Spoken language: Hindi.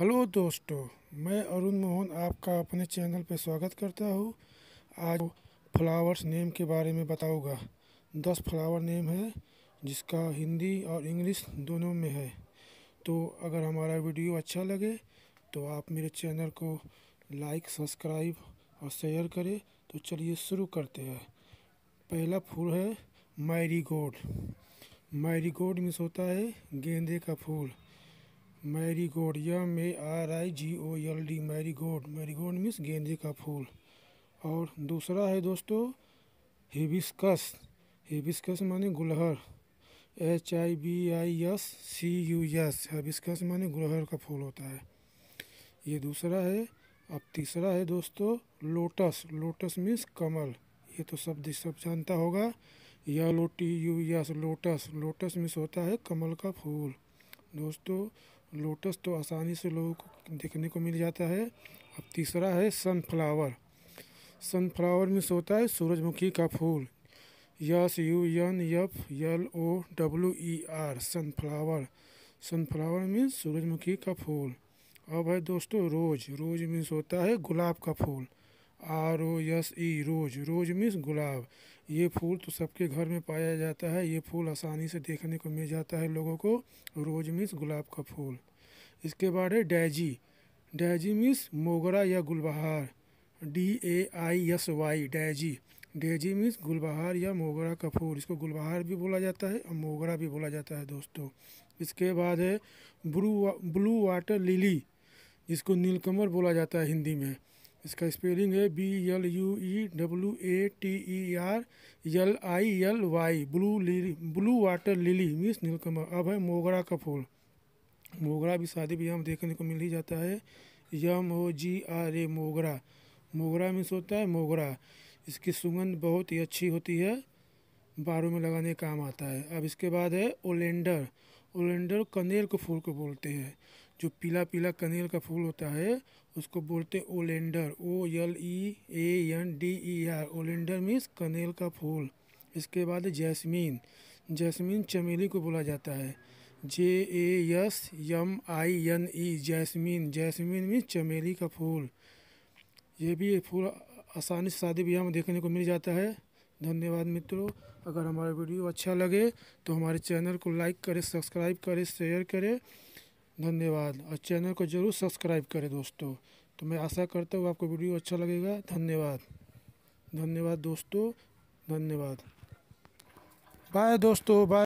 हेलो दोस्तों मैं अरुण मोहन आपका अपने चैनल पर स्वागत करता हूँ आज फ्लावर्स नेम के बारे में बताऊंगा दस फ्लावर नेम है जिसका हिंदी और इंग्लिश दोनों में है तो अगर हमारा वीडियो अच्छा लगे तो आप मेरे चैनल को लाइक सब्सक्राइब और शेयर करें तो चलिए शुरू करते हैं पहला फूल है मैरीगोड मैरीगोड मिस होता है गेंदे का फूल मैरीगोड या मे R I G O L D marigold marigold means गेंदे का फूल और दूसरा है दोस्तों हिबिस्कस हिबिस्कस माने गुलहर H I B I S C U S hibiscus माने गुलहर का फूल होता है ये दूसरा है अब तीसरा है दोस्तों लोटस लोटस मीन्स कमल ये तो सब सब जानता होगा या लोटी U S lotus lotus means होता है कमल का फूल दोस्तों लोटस तो आसानी से लोगों को देखने को मिल जाता है अब तीसरा है सनफ्लावर सनफ्लावर में होता है सूरजमुखी का फूल S U N F L O W E R sunflower sunflower में सूरजमुखी का फूल अब है दोस्तों रोज़ रोज़ मीन्स होता है गुलाब का फूल R O S E rose rose means गुलाब ये फूल तो सबके घर में पाया जाता है ये फूल आसानी से देखने को मिल जाता है लोगों को रोज़ मीन्स गुलाब का फूल इसके बाद है डैजी डैजी मीन्स मोगरा या गुलबहार D A I S Y daisy daisy means गुलबहार या मोगरा का फूल इसको गुलबहार भी बोला जाता है और मोगरा भी बोला जाता है दोस्तों इसके बाद है ब्लू ब्लू वाटर लिली जिसको नीलकमल बोला जाता है हिंदी में इसका स्पेलिंग है B L U E W A T E R L I L Y blue lily blue water lily means नीलकमल अब है मोगरा का फूल मोगरा भी शादी ब्याह में देखने को मिल ही जाता है यम ओ जी आर ए मोगरा मोगरा मीन्स होता है मोगरा इसकी सुगंध बहुत ही अच्छी होती है बारों में लगाने काम आता है अब इसके बाद है ओलेंडर ओलेंडर कनेर के फूल को बोलते हैं जो पीला पीला कनेर का फूल होता है उसको बोलते हैं oleander O L E A N D E R oleander means कनेर का फूल इसके बाद जैस्मीन जैस्मीन चमेली को बोला जाता है J A S M I N E jasmine jasmine means चमेली का फूल ये भी फूल आसानी से शादी ब्याह में देखने को मिल जाता है धन्यवाद मित्रों अगर हमारा वीडियो अच्छा लगे तो हमारे चैनल को लाइक करें सब्सक्राइब करें शेयर करें धन्यवाद और चैनल को ज़रूर सब्सक्राइब करें दोस्तों तो मैं आशा करता हूँ आपको वीडियो अच्छा लगेगा धन्यवाद धन्यवाद दोस्तों धन्यवाद बाय दोस्तों बाय